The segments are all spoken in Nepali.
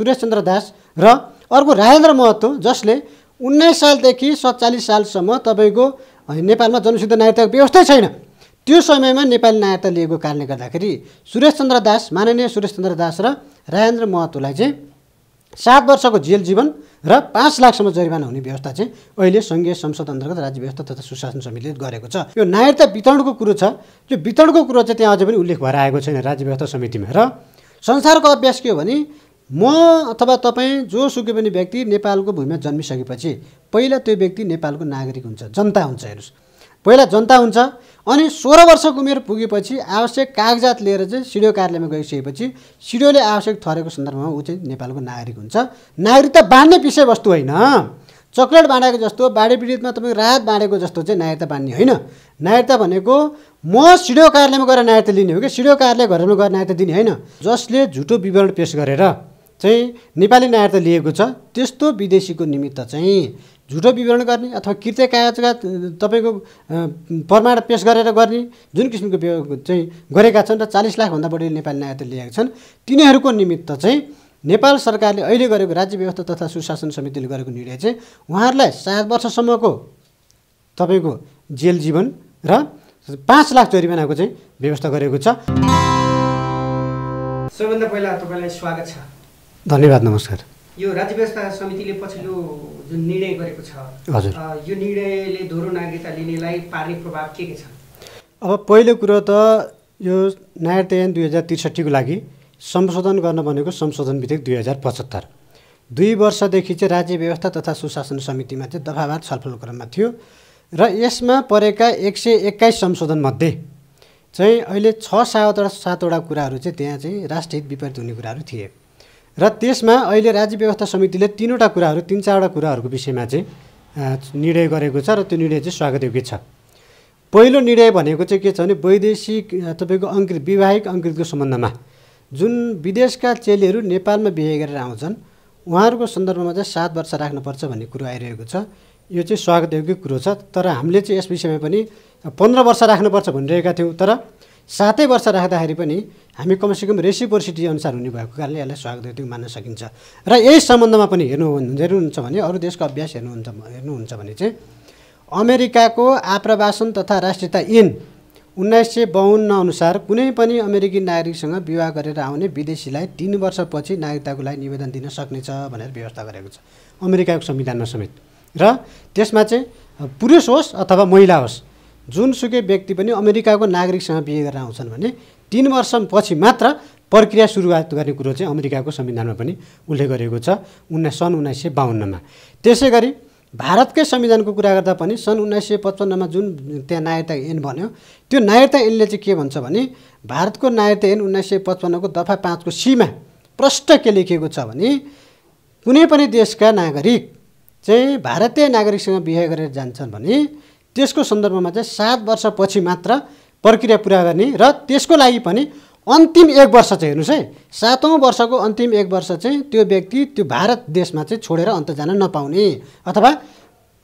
सुरेशचन्द्र दास र अर्को राजेन्द्र महतो जसले उन्नाइस सालदेखि सत्तालिस सालसम्म तपाईँको नेपालमा जनसिद्ध नायरताको व्यवस्थै छैन त्यो समयमा नेपाली नायता लिएको कारणले गर्दाखेरि सुरेशचन्द्र दास माननीय सुरेशचन्द्र दास र राजेन्द्र महतोलाई चाहिँ सात वर्षको जेल जीवन र पाँच लाखसम्म जरिमाना हुने व्यवस्था चाहिँ अहिले सङ्घीय संसद अन्तर्गत राज्य व्यवस्था तथा सुशासन समितिले गरेको छ यो नायरता वितरणको कुरो छ यो वितरणको कुरो चाहिँ त्यहाँ अझै पनि उल्लेख भएर आएको छैन राज्य व्यवस्था समितिमा र संसारको अभ्यास के हो भने म अथवा तपाईँ जोसुकै पनि व्यक्ति नेपालको भूमिमा जन्मिसकेपछि पहिला त्यो व्यक्ति नेपालको नागरिक हुन्छ जनता हुन्छ हेर्नुहोस् पहिला जनता हुन्छ अनि सोह्र वर्षको उमेर पुगेपछि आवश्यक कागजात लिएर चाहिँ सिडिओ कार्यालयमा गइसकेपछि सिडिओले आवश्यक ठहरेको सन्दर्भमा ऊ चाहिँ नेपालको नागरिक हुन्छ नागरिकता बाँड्ने विषयवस्तु होइन चक्लेट बाँडेको जस्तो बाढी पीडितमा तपाईँ राहत बाँडेको जस्तो चाहिँ नागरिकता बाँड्ने होइन नागरिकता भनेको म सिडिओ कार्यालयमा गएर नागरिकता लिने हो कि सिडिओ कार्यालय घरमा गएर नागरिकता दिने होइन जसले झुटो विवरण पेस गरेर चाहिँ नेपाली नागरिकता लिएको छ त्यस्तो विदेशीको निमित्त चाहिँ झुटो विवरण गर्ने अथवा कृत्य कागजका तपाईँको प्रमाण पेस गरेर गर्ने जुन किसिमको चाहिँ गरेका छन् र चालिस लाखभन्दा बढी नेपाली नागरिकता लिएका छन् तिनीहरूको निमित्त चाहिँ नेपाल सरकारले अहिले गरेको राज्य व्यवस्था तथा सुशासन समितिले गरेको निर्णय चाहिँ उहाँहरूलाई सात वर्षसम्मको तपाईँको जेल जीवन र पाँच लाख जरिमानाको चाहिँ व्यवस्था गरेको छ सबैभन्दा पहिला तपाईँलाई स्वागत छ धन्यवाद नमस्कार यो राज्य व्यवस्था समितिले पछिल्लो जुन निर्णय गरेको छ हजुर यो निर्णयले दोहोरो नागरिकता लिनेलाई पार्ने प्रभाव के के छ अब पहिलो कुरो त यो नयाँ तयन दुई हजार त्रिसठीको लागि संशोधन गर्न भनेको संशोधन विधेयक दुई हजार पचहत्तर दुई वर्षदेखि चाहिँ राज्य व्यवस्था तथा सुशासन समितिमा चाहिँ दफावार छलफल क्रममा थियो र यसमा परेका एक सय एक्काइस संशोधनमध्ये चाहिँ अहिले छ सातवटा सातवटा कुराहरू चाहिँ त्यहाँ चाहिँ राष्ट्रहित विपरीत हुने कुराहरू थिए र त्यसमा अहिले राज्य व्यवस्था समितिले तिनवटा कुराहरू तिन चारवटा कुराहरूको विषयमा चाहिँ निर्णय गरेको छ र त्यो निर्णय चाहिँ स्वागतयोग्य छ पहिलो निर्णय भनेको चाहिँ के छ भने वैदेशिक तपाईँको अङ्कृत विवाहिक अङ्कृतको सम्बन्धमा जुन विदेशका चेलीहरू नेपालमा बिहे गरेर आउँछन् उहाँहरूको सन्दर्भमा चाहिँ सात वर्ष राख्नुपर्छ भन्ने कुरो आइरहेको छ यो चाहिँ स्वागतयोग्य कुरो छ तर हामीले चाहिँ यस विषयमा पनि पन्ध्र वर्ष राख्नुपर्छ भनिरहेका थियौँ तर सातै वर्ष राख्दाखेरि पनि हामी कमसेकम रेसिपोर्सिटी अनुसार हुने भएको कारणले यसलाई स्वागतैतिक मान्न सकिन्छ र यही सम्बन्धमा पनि हेर्नु हेर्नुहुन्छ भने अरू देशको अभ्यास हेर्नुहुन्छ हेर्नुहुन्छ भने चाहिँ अमेरिकाको आप्रवासन तथा राष्ट्रियता इन उन्नाइस सय बाहन्न अनुसार कुनै पनि अमेरिकी नागरिकसँग विवाह गरेर आउने विदेशीलाई तिन वर्षपछि नागरिकताको लागि निवेदन दिन सक्नेछ भनेर व्यवस्था गरेको छ अमेरिकाको संविधानमा समेत र त्यसमा चाहिँ पुरुष होस् अथवा महिला होस् जुनसुकै व्यक्ति पनि अमेरिकाको नागरिकसँग बिहे गरेर आउँछन् भने तिन वर्षपछि मात्र प्रक्रिया सुरुवात गर्ने कुरो चाहिँ अमेरिकाको संविधानमा पनि उल्लेख गरेको छ उन्नाइस सन् उन्नाइस सय बाहन्नमा त्यसै गरी भारतकै संविधानको कुरा गर्दा पनि सन् उन्नाइस सय पचपन्नमा जुन त्यहाँ नायरता एन भन्यो त्यो नायरता ऐनले चाहिँ के भन्छ भने भारतको नायरता ऐन उन्नाइस सय पचपन्नको दफा पाँचको सीमा प्रष्ट के लेखिएको छ भने कुनै पनि देशका नागरिक चाहिँ भारतीय नागरिकसँग बिहे गरेर जान्छन् भने त्यसको सन्दर्भमा चाहिँ सात वर्षपछि मात्र प्रक्रिया पुरा गर्ने र त्यसको लागि पनि अन्तिम एक वर्ष चाहिँ हेर्नुहोस् है सातौँ वर्षको अन्तिम एक वर्ष चाहिँ त्यो व्यक्ति त्यो भारत देशमा चाहिँ छोडेर अन्त जान नपाउने अथवा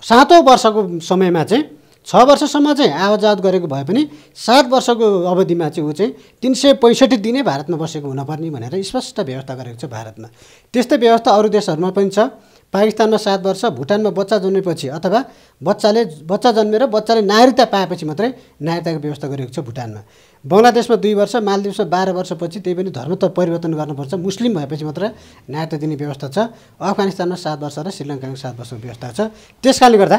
सातौँ वर्षको समयमा चाहिँ छ वर्षसम्म चाहिँ आवाजात गरेको भए पनि सात वर्षको अवधिमा चाहिँ ऊ चाहिँ तिन सय पैँसठी दिनै भारतमा बसेको हुनपर्ने भनेर स्पष्ट व्यवस्था गरेको छ भारतमा त्यस्तै व्यवस्था अरू देशहरूमा पनि छ पाकिस्तानमा सात वर्ष भुटानमा बच्चा जन्मेपछि अथवा बच्चाले बच्चा जन्मेर बच्चाले नागरिकता पाएपछि मात्रै नागरिकताको व्यवस्था गरेको छ भुटानमा बङ्गलादेशमा दुई वर्ष मालदिप्समा बाह्र वर्षपछि त्यही पनि धर्म परिवर्तन गर्नुपर्छ मुस्लिम भएपछि मात्र नागरिकता दिने व्यवस्था छ अफगानिस्तानमा सात वर्ष र श्रीलङ्कामा सात वर्षको व्यवस्था छ त्यस गर्दा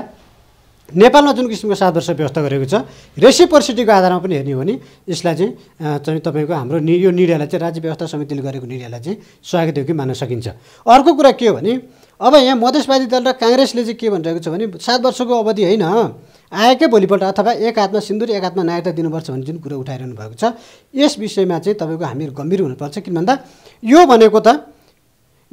नेपालमा जुन किसिमको सात वर्ष व्यवस्था गरेको छ रेसी रेसिपोर्सिटीको आधारमा पनि हेर्ने हो भने यसलाई चाहिँ चाहिँ तपाईँको हाम्रो नि यो निर्णयलाई चाहिँ राज्य व्यवस्था समितिले गरेको निर्णयलाई चाहिँ स्वागत हो कि मान्न सकिन्छ अर्को कुरा के हो भने अब यहाँ मधेसवादी दल र काङ्ग्रेसले चाहिँ के भनिरहेको छ भने सात वर्षको अवधि होइन आएकै भोलिपल्ट अथवा एक हातमा सिन्दुर एक हातमा नायकता दिनुपर्छ भन्ने जुन कुरो उठाइरहनु भएको छ यस विषयमा चाहिँ तपाईँको हामी गम्भीर हुनुपर्छ किन भन्दा यो भनेको त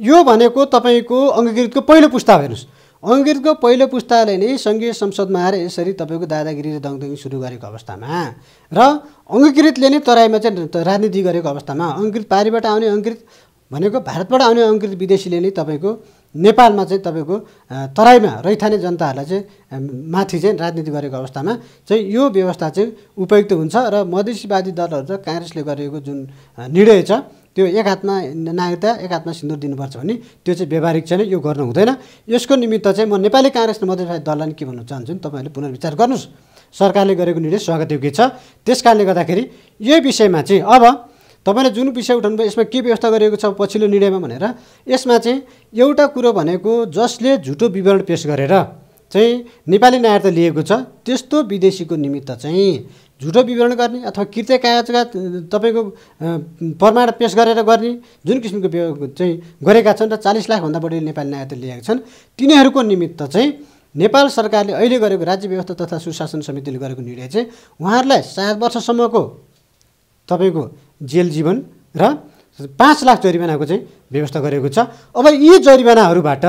यो भनेको तपाईँको अङ्गीकृतको पहिलो पुस्ता हेर्नुहोस् अङ्ग्रेजको पहिलो पुस्ताले नै सङ्घीय संसदमा आएर यसरी तपाईँको दादागिरी र दङदङ सुरु गरेको अवस्थामा र अङ्ग्रेजले नै तराईमा चाहिँ राजनीति गरेको अवस्थामा अङ्ग्रेज पारीबाट आउने अङ्ग्रेज भनेको भारतबाट आउने अङ्ग्रेज विदेशीले नै तपाईँको नेपालमा चाहिँ तपाईँको तराईमा रैथाने जनताहरूलाई चाहिँ माथि चाहिँ राजनीति गरेको अवस्थामा चाहिँ यो व्यवस्था चाहिँ उपयुक्त हुन्छ र मधेसीवादी दलहरू र काङ्ग्रेसले गरेको जुन निर्णय छ त्यो एक हातमा नागरिकता एक हातमा सिन्दुर दिनुपर्छ भने त्यो चाहिँ व्यावहारिक छैन यो गर्नु हुँदैन यसको निमित्त चाहिँ म नेपाली काङ्ग्रेस मधेसवादी दललाई के भन्न चाहन्छु भने तपाईँहरूले पुनर्विचार गर्नुहोस् सरकारले गरेको निर्णय स्वागतयोग्य छ त्यस कारणले गर्दाखेरि यो विषयमा चाहिँ अब तपाईँले जुन विषय उठाउनुभयो यसमा के व्यवस्था गरेको छ पछिल्लो निर्णयमा भनेर यसमा चाहिँ एउटा कुरो भनेको जसले झुटो विवरण पेस गरेर चाहिँ नेपाली नागरिकता लिएको छ त्यस्तो विदेशीको निमित्त चाहिँ झुटो विवरण गर्ने अथवा कृत्य कागजका तपाईँको प्रमाण पेस गरेर गर्ने जुन किसिमको चाहिँ गरेका छन् र चालिस लाखभन्दा बढी नेपाली नागरिक लिएका छन् तिनीहरूको निमित्त चाहिँ नेपाल सरकारले अहिले गरेको राज्य व्यवस्था तथा सुशासन समितिले गरेको निर्णय चाहिँ उहाँहरूलाई सात वर्षसम्मको तपाईँको जेल जीवन र पाँच लाख जरिमानाको चाहिँ व्यवस्था गरेको छ अब यी जरिमानाहरूबाट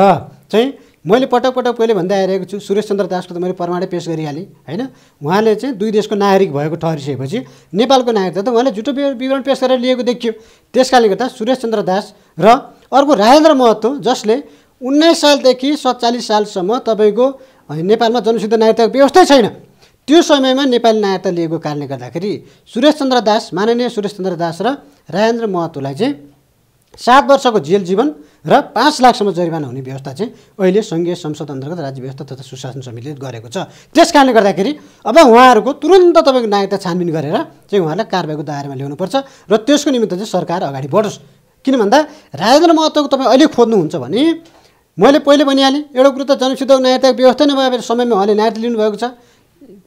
चाहिँ मैले पटक पटक पहिले भन्दै आइरहेको छु सुरेश चन्द्र दासको त मैले प्रमाणै पेस गरिहालेँ होइन उहाँले चाहिँ दुई देशको नागरिक भएको ठहरिसकेपछि नेपालको नागरिकता त उहाँले झुटो विवरण पेस गरेर लिएको देखियो त्यस कारणले गर्दा सुरेश चन्द्र दास र अर्को राजेन्द्र महतो जसले उन्नाइस सालदेखि सत्तालिस सालसम्म तपाईँको नेपालमा जनसिद्ध नागरिकताको व्यवस्थै छैन त्यो समयमा नेपाली नागरिकता लिएको कारणले गर्दाखेरि सुरेश चन्द्र दास माननीय सुरेश चन्द्र दास र राजेन्द्र महतोलाई चाहिँ सात वर्षको जेल जीवन र पाँच लाखसम्म जरिमाना हुने व्यवस्था चाहिँ अहिले सङ्घीय संसद अन्तर्गत राज्य व्यवस्था तथा सुशासन समितिले गरेको छ त्यस कारणले गर्दाखेरि अब उहाँहरूको तुरन्त तपाईँको नागरिकता छानबिन गरेर चाहिँ उहाँहरूलाई कारवाहीको दायरामा ल्याउनुपर्छ र त्यसको निमित्त चाहिँ सरकार अगाडि बढोस् किन भन्दा राजेन्द्र महत्त्वको तपाईँ अहिले खोज्नुहुन्छ भने मैले पहिले भनिहालेँ एउटा कुरो त जनसिद्ध नागरिकताको व्यवस्था भयो समयमा उहाँले नागरिकता लिनुभएको छ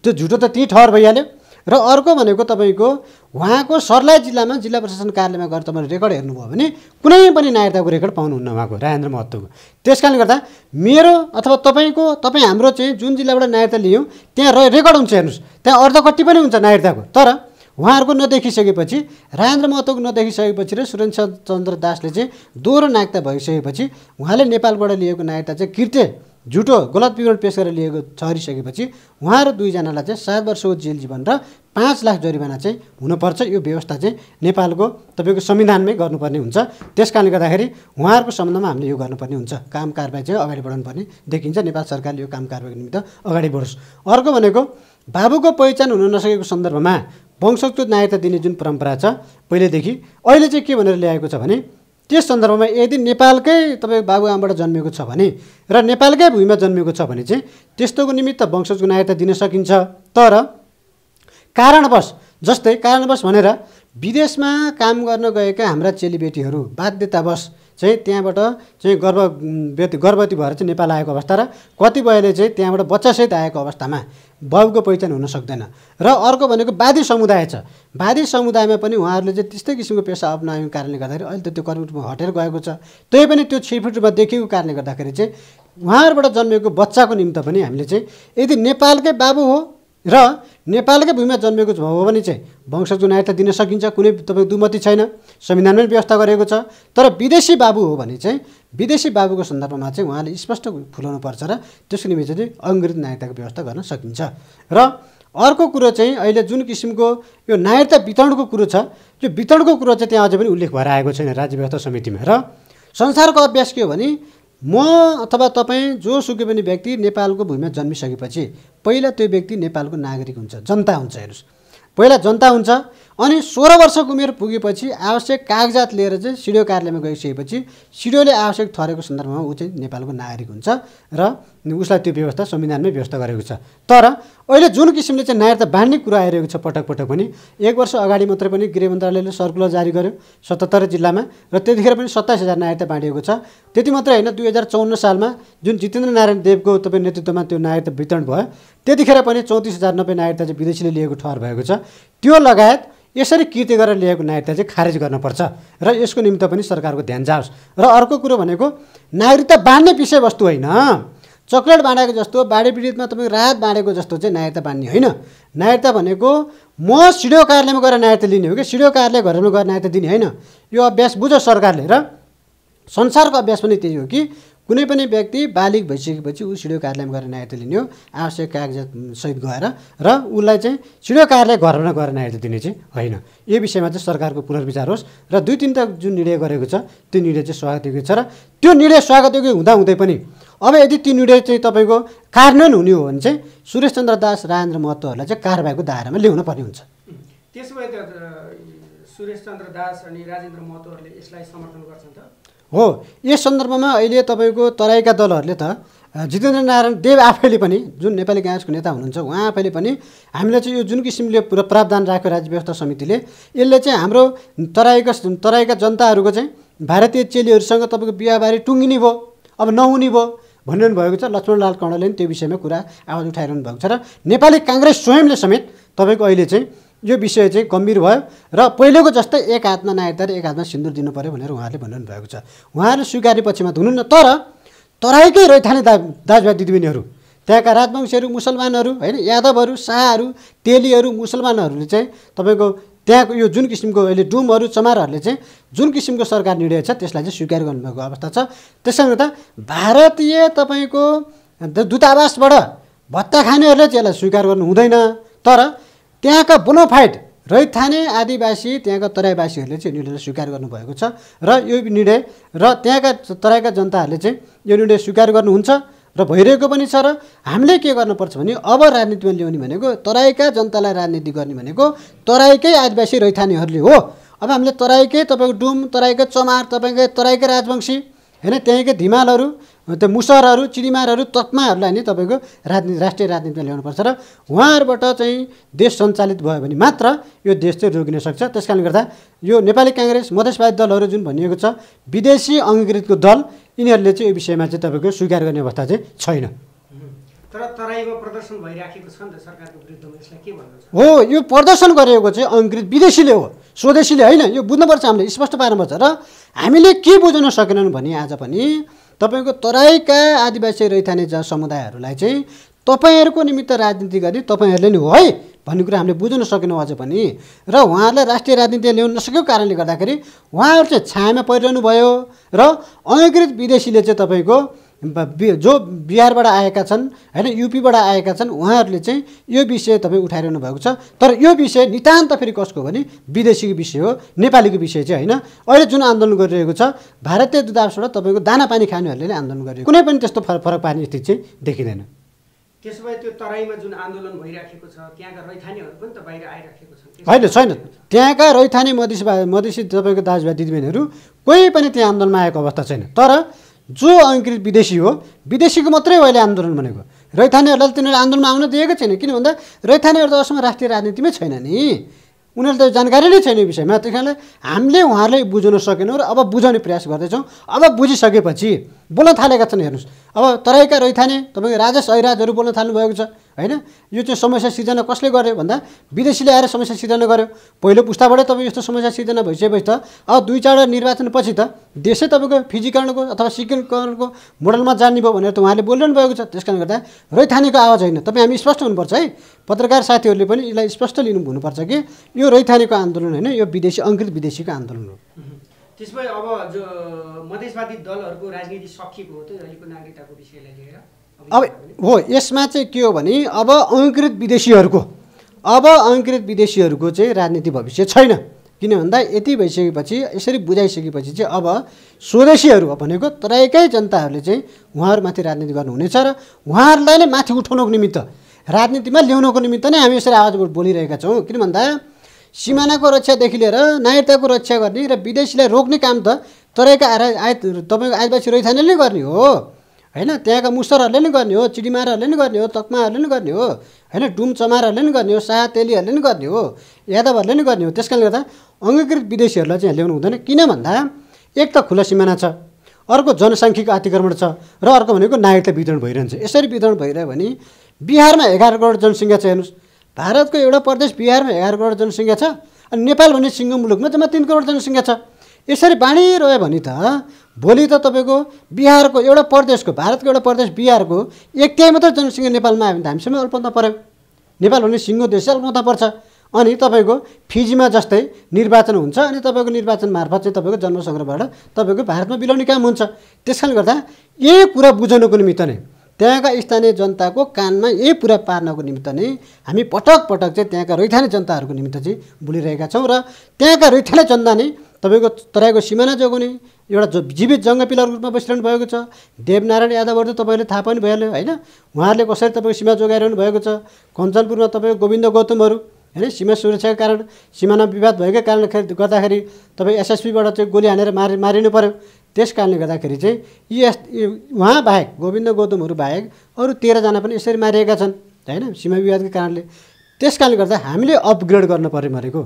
त्यो झुटो त त्यही ठहर भइहाल्यो र अर्को भनेको तपाईँको उहाँको सर्लाही जिल्लामा जिल्ला प्रशासन कार्यालयमा गएर तपाईँले रेकर्ड हेर्नुभयो भने कुनै पनि नागरिकताको रेकर्ड पाउनुहुन्न उहाँको राजेन्द्र महत्त्वको त्यस कारणले गर्दा मेरो अथवा तपाईँको तपाईँ हाम्रो चाहिँ जुन जिल्लाबाट नागरिकता लियौँ त्यहाँ र रेकर्ड हुन्छ हेर्नुहोस् त्यहाँ अर्धकट्टी पनि हुन्छ नागरिकताको तर उहाँहरूको नदेखिसकेपछि राजेन्द्र महतोको नदेखिसकेपछि र सुरेन्द्र चन्द्र दासले चाहिँ दोहोरो नायकता भइसकेपछि उहाँले नेपालबाट लिएको नागरिकता चाहिँ कृत्य झुटो गलत विवरण पेस गरेर लिएको छरिसकेपछि उहाँहरू दुईजनालाई चाहिँ सात वर्षको जेल जीवन र पाँच लाख जरिमाना चाहिँ हुनुपर्छ यो व्यवस्था चाहिँ नेपालको तपाईँको संविधानमै गर्नुपर्ने हुन्छ त्यस कारणले गर्दाखेरि उहाँहरूको सम्बन्धमा हामीले यो गर्नुपर्ने हुन्छ काम कारवाही चाहिँ अगाडि बढाउनु पर्ने देखिन्छ नेपाल सरकारले यो काम कारवाहीको निमित्त अगाडि बढोस् अर्को भनेको बाबुको पहिचान हुन नसकेको सन्दर्भमा वंशोच्युत नागरिकता दिने जुन परम्परा छ पहिलेदेखि अहिले चाहिँ के भनेर ल्याएको छ भने त्यस सन्दर्भमा यदि नेपालकै तपाईँको बाबुआमाबाट जन्मेको छ भने र नेपालकै भूमिमा जन्मेको छ भने चाहिँ त्यस्तोको निमित्त वंशज नागरिकता दिन सकिन्छ तर कारणवश जस्तै कारणवश भनेर विदेशमा काम गर्न गएका हाम्रा चेलीबेटीहरू बाध्यतावश चाहिँ त्यहाँबाट चाहिँ गर्भवती गर्भवती भएर चाहिँ नेपाल आएको अवस्था र कतिपयले चाहिँ त्यहाँबाट बच्चासहित आएको अवस्थामा बाउको पहिचान हुन सक्दैन र अर्को भनेको वादी समुदाय छ वादी समुदायमा पनि उहाँहरूले चाहिँ त्यस्तै किसिमको पेसा अप्नाएको कारणले गर्दाखेरि अहिले त त्यो कर्मी रूपमा हटेर गएको छ त्यही पनि त्यो छिटफिट रूपमा देखिएको कारणले गर्दाखेरि चाहिँ उहाँहरूबाट जन्मेको बच्चाको निम्ति पनि हामीले चाहिँ यदि नेपालकै बाबु हो र नेपालकै भूमिमा जन्मेको हो भने चाहिँ वंशजको नागरिकता दिन सकिन्छ कुनै तपाईँको दुमती छैन संविधानमै व्यवस्था गरेको छ तर विदेशी बाबु हो भने चाहिँ विदेशी बाबुको सन्दर्भमा चाहिँ उहाँले स्पष्ट फुलाउनु पर्छ र त्यसको निम्ति चाहिँ अङ्ग्रेज नागरिकताको व्यवस्था गर्न सकिन्छ र अर्को कुरो चाहिँ अहिले जुन किसिमको यो नागरिकता वितरणको कुरो छ त्यो वितरणको कुरो चाहिँ त्यहाँ अझै पनि उल्लेख भएर आएको छैन राज्य व्यवस्था समितिमा र संसारको अभ्यास के हो भने म अथवा तपाईँ जोसुकै पनि व्यक्ति नेपालको भूमिमा जन्मिसकेपछि पहिला त्यो व्यक्ति नेपालको नागरिक हुन्छ जनता हुन्छ हेर्नुहोस् पहिला जनता हुन्छ अनि सोह्र वर्षको उमेर पुगेपछि आवश्यक कागजात लिएर चाहिँ सिडिओ कार्यालयमा गइसकेपछि सिडिओले आवश्यक थरेको सन्दर्भमा ऊ चाहिँ नेपालको नागरिक हुन्छ र उसलाई त्यो व्यवस्था संविधानमै व्यवस्था गरेको छ तर अहिले जुन किसिमले चाहिँ नागरिकता बाँड्ने कुरा आइरहेको छ पटक पटक पनि एक वर्ष अगाडि मात्रै पनि गृह मन्त्रालयले सर्कुलर जारी गर्यो सतहत्तर जिल्लामा र त्यतिखेर पनि सत्ताइस हजार नागरिकता बाँडिएको छ त्यति मात्रै होइन दुई हजार चौन्न सालमा जुन जितेन्द्र नारायण देवको तपाईँ नेतृत्वमा त्यो नागरिकता वितरण भयो त्यतिखेर पनि चौतिस हजार नब्बे नागरिकता चाहिँ विदेशीले लिएको ठहर भएको छ त्यो लगायत यसरी कृत्य गरेर ल्याएको नागरिकता चाहिँ खारेज गर्नुपर्छ र यसको निम्ति पनि सरकारको ध्यान जाओस् र अर्को कुरो भनेको नागरिकता बाँड्ने विषयवस्तु होइन चक्लेट बाँडेको जस्तो बाढी पीडितमा तपाईँको राहत बाँडेको जस्तो चाहिँ नागरिकता बाँड्ने होइन नागरिकता भनेको म सिडिओ कार्यालयमा गएर नायरता लिने हो कि सिडिओ कार्यालय घरमा गएर नायरता दिने होइन यो अभ्यास बुझ सरकारले र संसारको अभ्यास पनि त्यही हो कि कुनै पनि व्यक्ति बालिक भइसकेपछि ऊ सिडिओ कार्यालयमा गएर नायत लिने हो आवश्यक सहित गएर र उसलाई चाहिँ सिडियो कार्यालय घरमा गएर नायत दिने चाहिँ होइन यो विषयमा चाहिँ सरकारको पुनर्विचार होस् र दुई तिनवटा जुन निर्णय गरेको छ त्यो निर्णय चाहिँ स्वागतयोग्य छ र त्यो निर्णय स्वागतयोग्य हुँदाहुँदै पनि अब यदि त्यो निर्णय चाहिँ तपाईँको कार्यान्वयन हुने हो भने चाहिँ सुरेश चन्द्र दास राजेन्द्र महतोहरूलाई चाहिँ कारवाहीको दायरामा ल्याउनु पर्ने हुन्छ त्यसो भए त चन्द्र दास अनि राजेन्द्र महतोहरूले यसलाई समर्थन गर्छन् त हो यस सन्दर्भमा अहिले तपाईँको तराईका दलहरूले त जितेन्द्र नारायण देव आफैले पनि जुन नेपाली काङ्ग्रेसको नेता हुनुहुन्छ उहाँ आफैले पनि हामीले चाहिँ यो जुन किसिमले प्रावधान राखेको राज्य व्यवस्था समितिले यसले चाहिँ हाम्रो तराईका तराईका जनताहरूको चाहिँ भारतीय चेलीहरूसँग तपाईँको बिहाबारी टुङ्गिने भयो अब नहुने भयो भनिरहनु भएको छ लक्ष्मणलाल कर्णले पनि त्यो विषयमा कुरा आवाज उठाइरहनु भएको छ र नेपाली काङ्ग्रेस स्वयंले समेत तपाईँको अहिले चाहिँ यो विषय चाहिँ गम्भीर भयो र पहिलेको जस्तै एक हातमा नायरता र एक हातमा सिन्दुर दिनु पऱ्यो भनेर उहाँहरूले भन्नु भएको छ उहाँहरू पछिमा पक्षमा हुनुहुन्न तर तराईकै रैथाने दा दाजुभाइ दिदीबहिनीहरू त्यहाँका राजवंशीहरू मुसलमानहरू होइन यादवहरू शाहहरू तेलीहरू मुसलमानहरूले चाहिँ तपाईँको त्यहाँको यो जुन किसिमको अहिले डुमहरू चमारहरूले चाहिँ जुन किसिमको सरकार निर्णय छ त्यसलाई चाहिँ स्वीकार गर्नुभएको अवस्था छ त्यसैले गर्दा भारतीय तपाईँको दूतावासबाट भत्ता खानेहरूले चाहिँ यसलाई स्वीकार गर्नु हुँदैन तर त्यहाँका बोनोफाइड रैथाने आदिवासी त्यहाँका तराईवासीहरूले चाहिँ यो निर्णय स्वीकार गर्नुभएको छ र यो निर्णय र त्यहाँका तराईका जनताहरूले चाहिँ यो निर्णय स्वीकार गर्नुहुन्छ र भइरहेको पनि छ र हामीले के गर्नुपर्छ भने अब राजनीतिमा ल्याउने भनेको तराईका जनतालाई राजनीति गर्ने भनेको तराईकै आदिवासी रैथानेहरूले हो अब हामीले तराईकै तपाईँको डुम तराईकै चमार तपाईँकै तराईकै राजवंशी होइन त्यहीँकै धिमालहरू त्यो मुसरहरू चिडिमारहरू तत्माहरूलाई नै तपाईँको राजनीति राष्ट्रिय राजनीतिमा ल्याउनुपर्छ र उहाँहरूबाट चाहिँ देश सञ्चालित भयो भने मात्र यो देश चाहिँ रोकिन सक्छ त्यस कारणले गर्दा यो नेपाली काङ्ग्रेस मधेसवादी दलहरू जुन भनिएको छ विदेशी अङ्गीकृतको दल यिनीहरूले चाहिँ यो विषयमा चाहिँ तपाईँको स्वीकार गर्ने अवस्था चाहिँ छैन तर तराईमा प्रदर्शन भइराखेको छ नि त सरकारको विरुद्धमा यसलाई के भन्नुहुन्छ हो यो प्रदर्शन गरेको चाहिँ अङ्ग्रेज विदेशीले हो स्वदेशीले होइन यो बुझ्नुपर्छ हामीले स्पष्ट पार्नुपर्छ र हामीले के बुझ्न सकेनौँ भने आज पनि तपाईँको तराईका आदिवासी रैथाने समुदायहरूलाई चाहिँ तपाईँहरूको निमित्त राजनीति गर्ने तपाईँहरूले नि हो है भन्ने कुरा हामीले बुझ्न सकेनौँ अझ पनि र उहाँहरूलाई राष्ट्रिय राजनीति ल्याउन नसकेको कारणले गर्दाखेरि उहाँहरू चाहिँ छायामा परिरहनु भयो र अनुकृत विदेशीले चाहिँ तपाईँको जो बिहारबाट आएका छन् होइन युपीबाट आएका छन् उहाँहरूले चाहिँ यो विषय तपाईँ उठाइरहनु भएको छ तर यो विषय नितान्त फेरि कसको भने विदेशीको विषय हो नेपालीको विषय चाहिँ होइन अहिले जुन आन्दोलन गरिरहेको छ भारतीय दूतावासबाट तपाईँको दाना पानी खानेहरूले नै आन्दोलन गरिरहेको कुनै पनि त्यस्तो फरक फरक पार्ने स्थिति चाहिँ देखिँदैन त्यसो भए त्यो तराईमा जुन आन्दोलन भइराखेको छ त्यहाँका रैथानेहरू पनि त बाहिर आइराखेको छ होइन छैन त्यहाँका रैथाने मधेसी मधेसी तपाईँको दाजुभाइ दिदीबहिनीहरू कोही पनि त्यहाँ आन्दोलनमा आएको अवस्था छैन तर जो अङ्कृत विदेशी हो विदेशीको मात्रै हो अहिले आन्दोलन भनेको रैथानेहरूलाई तिनीहरूले आन्दोलनमा आउन दिएकै छैन किन भन्दा रैथानेहरू त अहिलेसम्म राष्ट्रिय राजनीतिमै छैन नि उनीहरूले त जानकारी नै छैन यो विषयमा त्यस कारणले हामीले उहाँहरूलाई बुझाउन सकेनौँ र अब बुझाउने प्रयास गर्दैछौँ अब बुझिसकेपछि बोल्न थालेका छन् हेर्नुहोस् अब तराईका रैथाने तपाईँको राजेश ऐराजहरू बोल्न थाल्नुभएको छ होइन यो चाहिँ समस्या सिर्जना कसले गर्यो भन्दा विदेशीले आएर समस्या सिर्जना गर्यो पहिलो पुस्ताबाटै तपाईँ यस्तो समस्या सिर्जना भइसकेपछि त अब दुई चारवटा निर्वाचनपछि त देशै तपाईँको फिजिकरणको अथवा सिक्किमकरणको मोडलमा जान्ने भयो भनेर त उहाँले बोलिरहनु भएको छ त्यस कारणले गर्दा रैथानेको आवाज होइन तपाईँ हामी स्पष्ट हुनुपर्छ है पत्रकार साथीहरूले पनि यसलाई स्पष्ट लिनु हुनुपर्छ कि यो रैथानेको आन्दोलन होइन यो विदेशी अङ्कृत विदेशीको आन्दोलन हो त्यसमा अब जो मधेसवादी दलहरूको राजनीति सकिएको हो त अहिलेको नागरिकताको विषयलाई लिएर अब हो यसमा चाहिँ के हो भने अब अङ्कृत विदेशीहरूको अब अङ्कृत विदेशीहरूको चाहिँ राजनीति भविष्य छैन किन भन्दा यति भइसकेपछि यसरी बुझाइसकेपछि चाहिँ अब स्वदेशीहरू भनेको तराईकै जनताहरूले चाहिँ उहाँहरूमाथि राजनीति गर्नुहुनेछ र उहाँहरूलाई नै माथि उठाउनको निमित्त राजनीतिमा ल्याउनको निमित्त नै हामी यसरी आवाज बोलिरहेका छौँ किन भन्दा सिमानाको रक्षादेखि लिएर नागरिकताको रक्षा गर्ने र विदेशीलाई रोक्ने काम त तराईका आए तपाईँको आदिवासी रैथानले नै गर्ने हो होइन त्यहाँका मुसरहरूले नै गर्ने हो चिडिमाराहरूले नै गर्ने हो तकमाहरूले नै गर्ने हो होइन डुम चमाराहरूले नै गर्ने हो तेलीहरूले नै गर्ने हो यादवहरूले नै गर्ने हो त्यस कारणले गर्दा अङ्गीकृत विदेशीहरूलाई चाहिँ ल्याउनु हुँदैन किन भन्दा एक त खुला सिमाना छ अर्को जनसाङ्ख्यिक अतिक्रमण छ र अर्को भनेको नागरिकता वितरण भइरहन्छ यसरी वितरण भइरह्यो भने बिहारमा एघार करोड जनसङ्ख्या छ हेर्नुहोस् भारतको एउटा प्रदेश बिहारमा एघार करोड जनसङ्ख्या छ अनि नेपाल भन्ने सिङ्गो मुलुकमा जम्मा तिन करोड जनसङ्ख्या छ यसरी बाँडिरह्यो भने त भोलि त तपाईँको बिहारको एउटा प्रदेशको भारतको एउटा प्रदेश बिहारको एक मात्रै मात्र जनसङ्ख्या नेपालमा आयो भने त हामीसँग अल्पन्त पऱ्यो नेपाल भन्ने सिङ्गो देश चाहिँ अल्पन्ता पर्छ अनि तपाईँको फिजीमा जस्तै निर्वाचन हुन्छ अनि तपाईँको निर्वाचन मार्फत चाहिँ तपाईँको जन्मसङ्ग्रहबाट तपाईँको भारतमा बिलाउने काम हुन्छ त्यस कारणले गर्दा यही कुरा बुझाउनुको निमित्त नै त्यहाँका स्थानीय जनताको कानमा यही पुरा पार्नको निमित्त नै हामी पटक पटक चाहिँ त्यहाँका रैथाने जनताहरूको निमित्त चाहिँ बोलिरहेका छौँ र त्यहाँका रैथाने जनता नै तपाईँको तराईको सिमाना जोगाउने एउटा जीवित जङ्गपिलाको रूपमा बसिरहनु भएको छ देवनारायण यादवहरू त तपाईँले थाहा पनि भइहाल्यो होइन उहाँहरूले कसरी तपाईँको सीमा जोगाइरहनु भएको छ कञ्चनपुरमा तपाईँको गोविन्द गौतमहरू होइन सीमा सुरक्षाको कारण सिमाना विवाद भएकै कारणले गर्दाखेरि तपाईँ एसएसपीबाट चाहिँ गोली हानेर मारि मारिनु पऱ्यो त्यस कारणले गर्दाखेरि चाहिँ यी यस उहाँ बाहेक गोविन्द गौतमहरू बाहेक अरू तेह्रजना पनि यसरी मारिएका छन् होइन सीमा विवादकै कारणले त्यस कारणले गर्दा हामीले अपग्रेड गर्नुपर्ने भनेको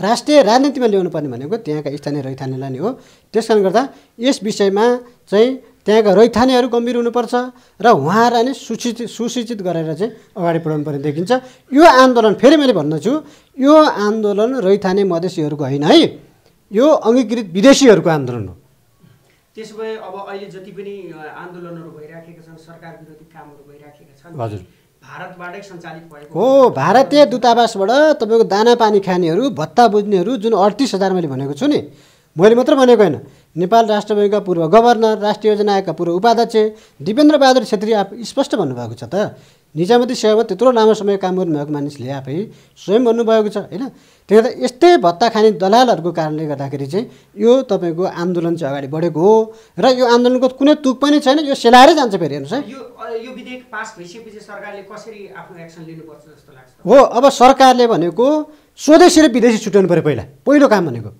राष्ट्रिय राजनीतिमा ल्याउनु पर्ने भनेको त्यहाँका स्थानीय रैथानेलाई नै हो त्यस कारणले गर्दा यस विषयमा चाहिँ त्यहाँका रैथानेहरू गम्भीर हुनुपर्छ र उहाँहरूलाई नै सूचित सुसूचित गरेर चाहिँ अगाडि बढाउनु पर्ने देखिन्छ यो आन्दोलन फेरि मैले भन्दछु यो आन्दोलन रैथाने मधेसीहरूको होइन है यो अङ्गीकृत विदेशीहरूको आन्दोलन हो त्यसो भए अब अहिले जति पनि आन्दोलनहरू भइराखेका छन् सरकार विरोधी कामहरू भइराखेका छन् हजुर भारतबाटै सञ्चालित भएको हो भारतीय दूतावासबाट तपाईँको दाना पानी खानेहरू भत्ता बुझ्नेहरू जुन अडतिस हजार मैले भनेको छु नि मैले मात्र भनेको होइन नेपाल राष्ट्र बैङ्कका पूर्व गभर्नर राष्ट्रिय योजना आयोगका पूर्व उपाध्यक्ष दिपेन्द्र बहादुर छेत्री आफ स्पष्ट भन्नुभएको छ त निजामती सेवामा त्यत्रो लामो समय काम गर्नुभएको मानिसले आफै स्वयं भन्नुभएको छ होइन त्यही गर्दा यस्तै भत्ता खाने दलालहरूको कारणले गर्दाखेरि चाहिँ यो तपाईँको आन्दोलन चाहिँ अगाडि बढेको हो र यो आन्दोलनको कुनै तुक पनि छैन यो सेलाएरै जान्छ फेरि हेर्नुहोस् है यो विधेयक पास भइसकेपछि सरकारले कसरी आफ्नो एक्सन लिनुपर्छ जस्तो लाग्छ हो अब सरकारले भनेको स्वदेशी र विदेशी छुट्याउनु पऱ्यो पहिला पहिलो काम भनेको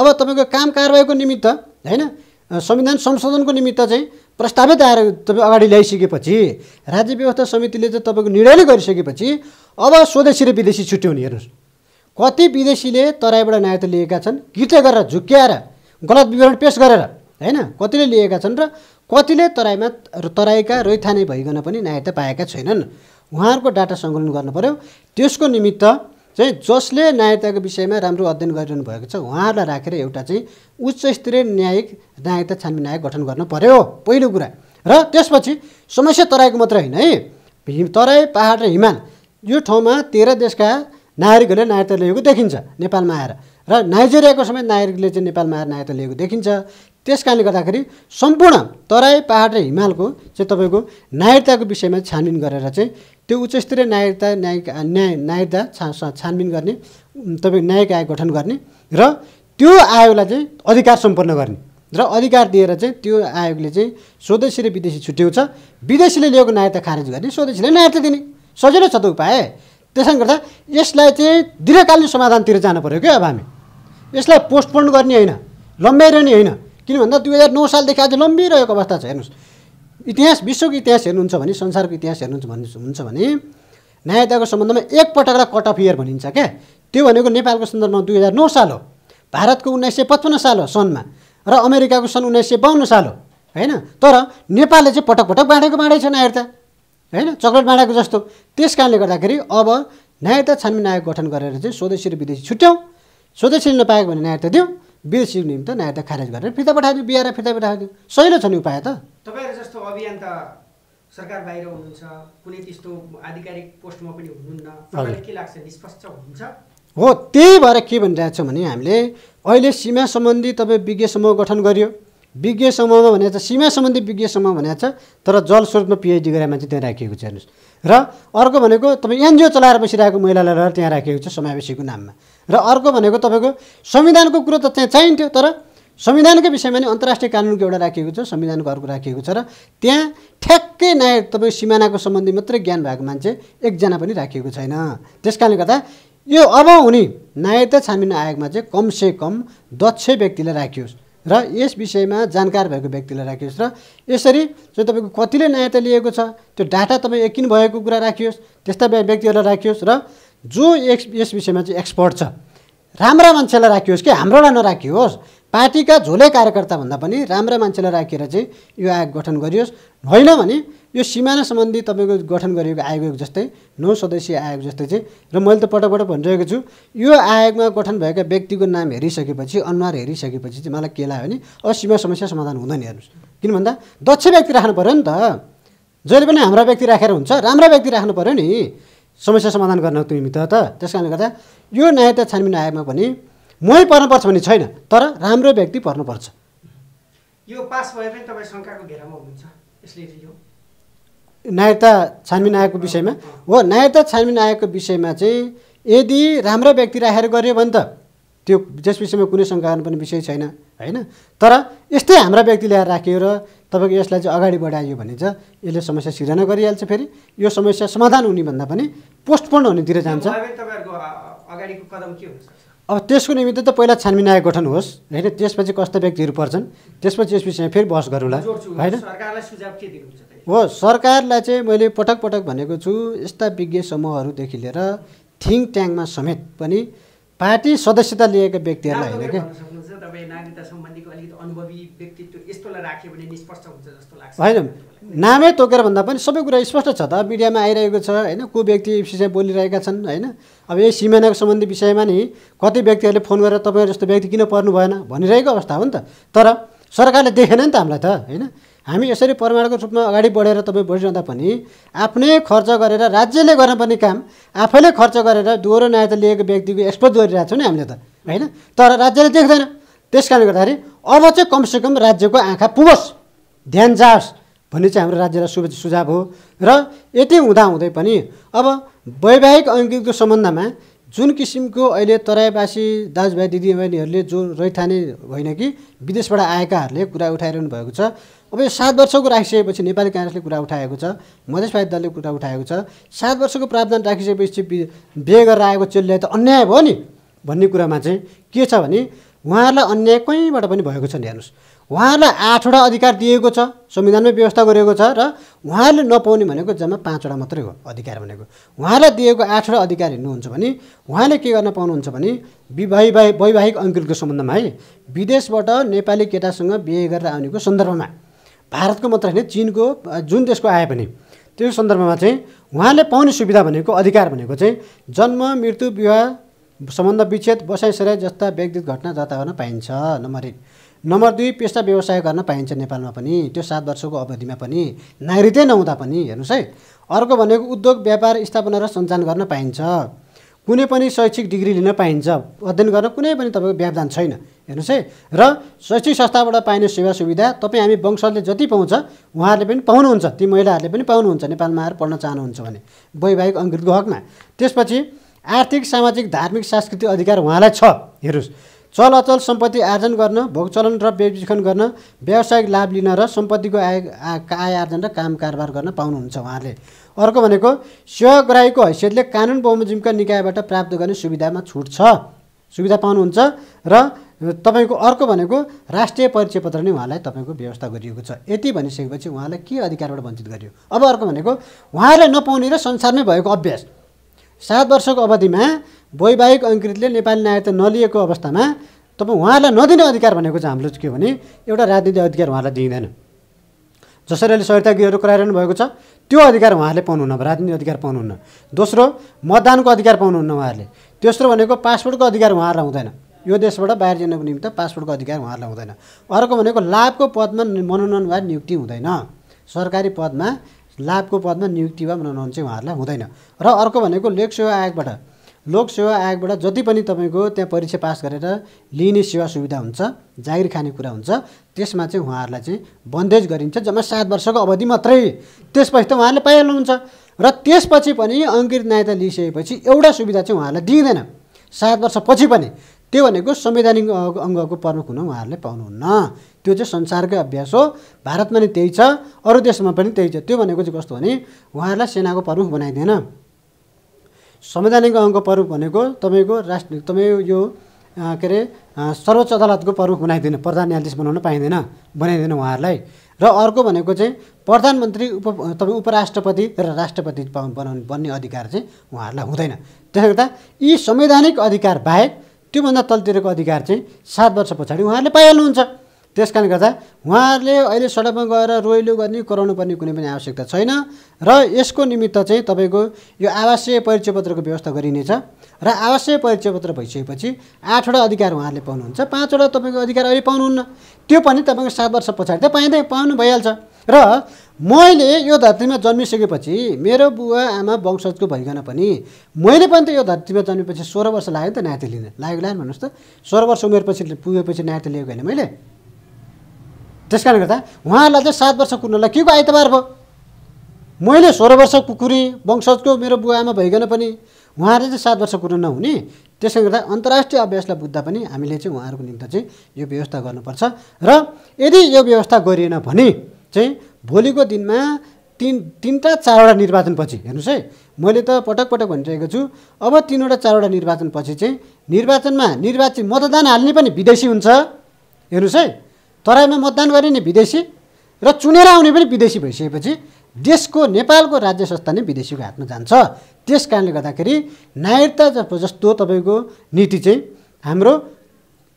अब तपाईँको काम कारवाहीको निमित्त होइन संविधान संशोधनको निमित्त चाहिँ प्रस्तावित आएर तपाईँ अगाडि ल्याइसकेपछि राज्य व्यवस्था समितिले चाहिँ तपाईँको निर्णय नै गरिसकेपछि अब स्वदेशी र विदेशी छुट्याउने हेर्नुहोस् कति विदेशीले तराईबाट नागरिकता लिएका छन् कृत्य गरेर झुक्क्याएर गलत विवरण पेस गरेर होइन कतिले लिएका छन् र कतिले तराईमा तराईका रैथाने भइकन पनि नागरिकता पाएका छैनन् उहाँहरूको डाटा सङ्कलन गर्नु पऱ्यो त्यसको निमित्त चाहिँ जसले न्यायताको विषयमा राम्रो अध्ययन गरिरहनु भएको छ उहाँहरूलाई राखेर एउटा चाहिँ उच्च स्तरीय न्यायिक न्यायता छानबिन आयोग गठन गर्न पऱ्यो पहिलो कुरा र त्यसपछि समस्या तराईको मात्र होइन है तराई पाहाड र हिमाल यो ठाउँमा तेह्र देशका नागरिकहरूले न्यायता ल्याएको देखिन्छ नेपालमा आएर र नाइजेरियाको समेत नागरिकले चाहिँ नेपालमा आएर नागरिकता लिएको देखिन्छ त्यस कारणले गर्दाखेरि सम्पूर्ण तराई पहाड र हिमालको चाहिँ तपाईँको नागरिकताको विषयमा छानबिन गरेर चाहिँ त्यो उच्चस्तरीय नागरिकता न्यायिक न्याय नागरिकता छा छानबिन गर्ने तपाईँको न्यायिक आयोग गठन गर्ने र त्यो आयोगलाई चाहिँ अधिकार सम्पन्न गर्ने र अधिकार दिएर चाहिँ त्यो आयोगले चाहिँ स्वदेशी र विदेशी छुट्याउँछ विदेशीले लिएको नागरिकता खारेज गर्ने स्वदेशीले नागरिकता दिने सजिलो छ त उपाय त्यसले गर्दा यसलाई चाहिँ दीर्घकालीन समाधानतिर जानु पऱ्यो क्या अब हामी यसलाई पोस्टपोन गर्ने होइन लम्ब्याइरहने होइन किन भन्दा दुई हजार नौ सालदेखि आज लम्बिरहेको अवस्था छ हेर्नुहोस् इतिहास विश्वको इतिहास हेर्नुहुन्छ भने संसारको इतिहास हेर्नुहुन्छ भन्नु हुन्छ भने न्यायताको सम्बन्धमा एकपटकलाई कट अफ इयर भनिन्छ क्या त्यो भनेको नेपालको सन्दर्भमा दुई हजार नौ साल हो भारतको उन्नाइस सय पचपन्न साल हो सनमा र अमेरिकाको सन् उन्नाइस सय बाहन्न साल हो होइन तर नेपालले चाहिँ पटक पटक बाँडेको बाँडै छ नायरता होइन चक्लेट बाँडेको जस्तो त्यस कारणले गर्दाखेरि अब न्यायता छानबिन आयोग गठन गरेर चाहिँ स्वदेशी र विदेशी छुट्याउँ स्वदेशी नपाएको भने न्याय त दिउँ विदेशी निम्ति न्याय त खारेज गरेर फिर्ता पठाइदिउँ बिहार फिर्ता पठाइदिउँ सहिलो छ नि उपाय त तपाईँहरू जस्तो अभियान त सरकार बाहिर हुनुहुन्छ कुनै त्यस्तो आधिकारिक पोस्टमा पनि हुनुहुन्न के लाग्छ निष्पक्ष हुन्छ हो त्यही भएर के भनिरहेको छ भने हामीले अहिले सीमा सम्बन्धी तपाईँ विज्ञ समूह गठन गरियो विज्ञ समूहमा भनेको छ सीमा सम्बन्धी विज्ञ समूह भनेको छ तर जल स्रोतमा पिएचडी गरेर मान्छे त्यहाँ राखिएको छ हेर्नुहोस् र अर्को भनेको तपाईँ एनजिओ चलाएर बसिरहेको महिलालाई लिएर त्यहाँ राखिएको छ समावेशीको नाममा र अर्को भनेको तपाईँको संविधानको कुरो त त्यहाँ चाहिन्थ्यो तर संविधानकै विषयमा नि अन्तर्राष्ट्रिय कानुनको एउटा राखिएको छ संविधानको अर्को राखिएको छ र त्यहाँ ठ्याक्कै नाय तपाईँको सिमानाको सम्बन्धी मात्रै ज्ञान भएको मान्छे एकजना पनि राखिएको छैन त्यस कारणले गर्दा यो अब हुने नायकता छानबिन आयोगमा चाहिँ कमसे कम दक्ष व्यक्तिलाई राखियोस् र यस विषयमा जानकार भएको व्यक्तिलाई राखियोस् र यसरी जो तपाईँको कतिले नायता लिएको छ त्यो डाटा तपाईँ यकिन भएको कुरा राखियोस् त्यस्ता व्यक्तिहरूलाई राखियोस् र जो यस यस विषयमा चाहिँ एक्सपर्ट छ राम्रा मान्छेलाई राखियोस् कि हाम्रोलाई नराखियोस् पार्टीका झोले कार्यकर्ताभन्दा पनि राम्रा मान्छेलाई राखेर चाहिँ यो आयोग गठन गरियोस् होइन भने यो सिमाना सम्बन्धी तपाईँको गठन गरिएको आयोग जस्तै नौ सदस्यीय आयोग जस्तै चाहिँ र मैले त पटक पटक भनिरहेको छु यो आयोगमा गठन भएका व्यक्तिको नाम हेरिसकेपछि अनुहार हेरिसकेपछि चाहिँ मलाई के लाग्यो भने अब सीमा समस्या समाधान हुँदैन हेर्नुहोस् किन भन्दा दक्ष व्यक्ति राख्नु पऱ्यो नि त जहिले पनि हाम्रा व्यक्ति राखेर हुन्छ राम्रा व्यक्ति राख्नु पऱ्यो नि समस्या समाधान गर्न तिमी त त त्यस कारणले गर्दा यो न्यायता छानबिन आयोगमा पनि मै पर्नुपर्छ भन्ने छैन तर राम्रो व्यक्ति पर्नुपर्छ यो पास भए पनि तपाईँ शङ्काको घेरामा हुनुहुन्छ यसले यो नायरता छानबिन आयोगको विषयमा हो नायरता छानबिन आयोगको विषयमा चाहिँ यदि राम्रा व्यक्ति राखेर गऱ्यो भने त त्यो त्यस विषयमा कुनै शङ्का पनि विषय छैन होइन तर यस्तै हाम्रा व्यक्ति ल्याएर राखियो र तपाईँको यसलाई चाहिँ अगाडि बढाइयो भने चाहिँ यसले समस्या सिर्जना गरिहाल्छ फेरि यो समस्या समाधान हुने भन्दा पनि पोस्टपोन हुनेतिर जान्छ अब त्यसको निमित्त त पहिला छानबिन आयोग गठन होस् होइन त्यसपछि कस्ता व्यक्तिहरू पर्छन् त्यसपछि यस विषयमा फेरि बहस गरौँला होइन हो सरकारलाई चाहिँ मैले पटक पटक भनेको छु यस्ता विज्ञ समूहहरूदेखि लिएर थिङ्क ट्याङ्कमा समेत पनि पार्टी सदस्यता लिएका व्यक्तिहरूलाई होइन क्या होइन नामै तोकेर भन्दा पनि सबै कुरा स्पष्ट छ त मिडियामा आइरहेको छ होइन को व्यक्ति विषय बोलिरहेका छन् होइन अब यही सिमानाको सम्बन्धी विषयमा नि कति व्यक्तिहरूले फोन गरेर तपाईँहरू जस्तो व्यक्ति किन पर्नु भएन भनिरहेको अवस्था हो नि त तर सरकारले देखेन नि त हामीलाई त होइन हामी यसरी प्रमाणको रूपमा अगाडि बढेर तपाईँ बढिरहँदा पनि आफ्नै खर्च गरेर राज्यले गर्नुपर्ने काम आफैले खर्च गरेर दोहोरो त लिएको व्यक्तिको एक्सपोज गरिरहेको छौँ नि हामीले त होइन तर राज्यले देख्दैन त्यस कारणले गर्दाखेरि अब चाहिँ कमसेकम राज्यको आँखा पुगोस् ध्यान जाओस् भन्ने चाहिँ हाम्रो राज्यलाई सुझाव हो र यति हुँदाहुँदै पनि अब वैवाहिक अङ्गीको सम्बन्धमा जुन किसिमको अहिले तराईवासी दाजुभाइ दिदीबहिनीहरूले जो रैथाने होइन कि विदेशबाट आएकाहरूले कुरा उठाइरहनु भएको छ अब यो सात वर्षको राखिसकेपछि नेपाली काङ्ग्रेसले कुरा उठाएको छ भाइ दलले कुरा उठाएको छ सात वर्षको प्रावधान राखिसकेपछि बिहे गरेर आएको चेलीलाई त अन्याय भयो नि भन्ने कुरामा चाहिँ के छ भने उहाँहरूलाई अन्याय कहीँबाट पनि भएको छ नि हेर्नुहोस् उहाँहरूलाई आठवटा अधिकार दिएको छ संविधानमै व्यवस्था गरिएको छ र उहाँहरूले नपाउने भनेको जम्मा पाँचवटा मात्रै हो अधिकार भनेको उहाँलाई दिएको आठवटा अधिकार हिँड्नुहुन्छ भने उहाँले के गर्न पाउनुहुन्छ भने विवाही वैवाहिक अङ्कुलको सम्बन्धमा है विदेशबाट नेपाली केटासँग बिहे गरेर आउनेको सन्दर्भमा भारतको मात्र होइन चिनको जुन देशको आए पनि त्यो सन्दर्भमा चाहिँ उहाँले पाउने सुविधा भनेको अधिकार भनेको चाहिँ जन्म मृत्यु विवाह सम्बन्ध विच्छेद बसाइसराई जस्ता व्यक्तिगत घटना जता गर्न पाइन्छ नम्बर एक नम्बर दुई पेसा व्यवसाय गर्न पाइन्छ नेपालमा पनि त्यो सात वर्षको अवधिमा पनि नागरिकै नहुँदा पनि हेर्नुहोस् है अर्को भनेको उद्योग व्यापार स्थापना र सञ्चालन गर्न पाइन्छ कुनै पनि शैक्षिक डिग्री लिन पाइन्छ अध्ययन गर्न कुनै पनि तपाईँको व्यवधान छैन हेर्नुहोस् है र शैक्षिक संस्थाबाट पाइने सेवा सुविधा तपाईँ हामी वंशले जति पाउँछ उहाँहरूले पनि पाउनुहुन्छ ती महिलाहरूले पनि पाउनुहुन्छ नेपालमा आएर पढ्न चाहनुहुन्छ भने वैवाहिक अङ्कृतको हकमा त्यसपछि आर्थिक सामाजिक धार्मिक सांस्कृतिक अधिकार उहाँलाई छ हेर्नुहोस् चल अचल सम्पत्ति आर्जन गर्न भोगचलन र बेबिखन गर्न व्यावसायिक लाभ लिन र सम्पत्तिको आय आय आर्जन र काम कारोबार गर्न पाउनुहुन्छ उहाँले अर्को भनेको सेवाग्राहीको हैसियतले कानुन बमोजिमका निकायबाट प्राप्त गर्ने सुविधामा छुट छ सुविधा पाउनुहुन्छ र तपाईँको अर्को भनेको राष्ट्रिय परिचय पत्र नै उहाँलाई तपाईँको व्यवस्था गरिएको छ यति भनिसकेपछि उहाँलाई के अधिकारबाट वञ्चित गरियो अब अर्को भनेको उहाँलाई नपाउने र संसारमै भएको अभ्यास सात वर्षको अवधिमा वैवाहिक अङ्कृतले नेपाली नागरिकता नलिएको अवस्थामा तपाईँ उहाँहरूलाई नदिने अधिकार भनेको चाहिँ हाम्रो के भने एउटा राजनीतिक अधिकार उहाँहरूलाई दिइँदैन जसरी अहिले सहायता गृहहरू कराइरहनु भएको छ त्यो अधिकार उहाँहरूले पाउनुहुन्न राजनीतिक अधिकार पाउनुहुन्न दोस्रो मतदानको अधिकार पाउनुहुन्न उहाँहरूले तेस्रो भनेको पासपोर्टको अधिकार उहाँहरूलाई हुँदैन यो देशबाट बाहिर जानको निमित्त पासपोर्टको अधिकार उहाँहरूलाई हुँदैन अर्को भनेको लाभको पदमा मनोनयन वा नियुक्ति हुँदैन सरकारी पदमा लाभको पदमा नियुक्ति वा मनोनयन चाहिँ उहाँहरूलाई हुँदैन र अर्को भनेको लोक सेवा आयोगबाट लोक सेवा आयोगबाट जति पनि तपाईँको त्यहाँ परीक्षा पास गरेर लिने सेवा सुविधा हुन्छ जागिर खाने कुरा हुन्छ त्यसमा चाहिँ उहाँहरूलाई चाहिँ बन्देज गरिन्छ जम्मा सात वर्षको अवधि मात्रै त्यसपछि त उहाँहरूले पाइहाल्नुहुन्छ र त्यसपछि पनि अङ्कित नायता लिइसकेपछि एउटा सुविधा चाहिँ उहाँहरूलाई दिइँदैन सात वर्षपछि पनि त्यो भनेको संवैधानिक अङ्गको प्रमुख हुन उहाँहरूले पाउनुहुन्न त्यो चाहिँ संसारकै अभ्यास हो भारतमा नि त्यही छ अरू देशमा पनि त्यही छ त्यो भनेको चाहिँ कस्तो भने उहाँहरूलाई सेनाको प्रमुख बनाइदिएन संवैधानिक अङ्गको प्रमुख भनेको तपाईँको राष्ट्र तपाईँ यो के अरे सर्वोच्च अदालतको प्रमुख बनाइदिएन प्रधान न्यायाधीश बनाउन पाइँदैन बनाइदिएन उहाँहरूलाई र अर्को भनेको चाहिँ प्रधानमन्त्री उप तपाईँ उपराष्ट्रपति र राष्ट्रपति बनाउनु बन्ने अधिकार चाहिँ उहाँहरूलाई हुँदैन त्यसले गर्दा यी संवैधानिक अधिकार बाहेक त्योभन्दा तलतिरको अधिकार चाहिँ सात वर्ष पछाडि उहाँहरूले पाइहाल्नुहुन्छ त्यस कारणले गर्दा उहाँहरूले अहिले सडकमा गएर रोइलो गर्ने कराउनु पर्ने कुनै पनि आवश्यकता छैन र यसको निमित्त चाहिँ तपाईँको यो आवासीय परिचय पत्रको व्यवस्था गरिनेछ र आवासीय परिचय पत्र भइसकेपछि आठवटा अधिकार उहाँहरूले पाउनुहुन्छ पाँचवटा तपाईँको अधिकार अहिले पाउनुहुन्न त्यो पनि तपाईँको सात वर्ष पछाडि त पाइँदै पाउनु भइहाल्छ र मैले यो धरतीमा जन्मिसकेपछि मेरो बुवा आमा वंशजको भइकन पनि मैले पनि त यो धरतीमा जन्मेपछि सोह्र वर्ष लाग्यो नि त नाति लिन लाग्यो होला भन्नुहोस् त सोह्र वर्ष उमेरपछि पुगेपछि नाति लिएको होइन मैले त्यस कारणले गर्दा उहाँहरूलाई चाहिँ सात वर्ष कुर्नलाई के को आइतबार भयो मैले सोह्र वर्ष कुकुरी वंशजको मेरो बुवा आमा भइकन पनि उहाँहरूले चाहिँ सात वर्ष कुर्न नहुने त्यसले गर्दा अन्तर्राष्ट्रिय अभ्यासलाई बुझ्दा पनि हामीले चाहिँ उहाँहरूको निम्ति चाहिँ यो व्यवस्था गर्नुपर्छ र यदि यो व्यवस्था गरिएन भने चाहिँ भोलिको दिनमा तिन तिनवटा चारवटा निर्वाचनपछि हेर्नुहोस् है मैले त पटक पटक भनिरहेको छु अब तिनवटा चारवटा निर्वाचनपछि चाहिँ निर्वाचनमा निर्वाचित मतदान हाल्ने पनि विदेशी हुन्छ हेर्नुहोस् है तराईमा मतदान गरिने विदेशी र चुनेर आउने पनि विदेशी भइसकेपछि देशको नेपालको राज्य संस्था नै विदेशीको हातमा जान्छ त्यस कारणले गर्दाखेरि नागरिकतातर्फ जस्तो तपाईँको नीति चाहिँ हाम्रो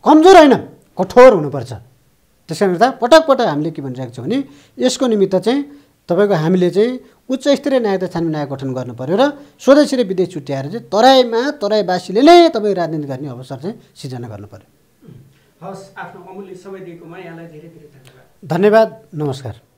कमजोर होइन कठोर हुनुपर्छ त्यस कारण गर्दा पटक पटक हामीले के भनिरहेको छौँ भने यसको निमित्त चाहिँ तपाईँको हामीले चाहिँ उच्च स्तरीय न्यायिकता छानबिन न्याय गठन गर्नु पऱ्यो र स्वदेशी र विदेश छुट्याएर चाहिँ तराईमा तराईवासीले नै तपाईँको राजनीति गर्ने अवसर चाहिँ सिर्जना गर्नु पऱ्यो हस् आफ्नो अमूल्य समय दिएकोमा यहाँलाई धेरै धेरै धन्यवाद धन्यवाद नमस्कार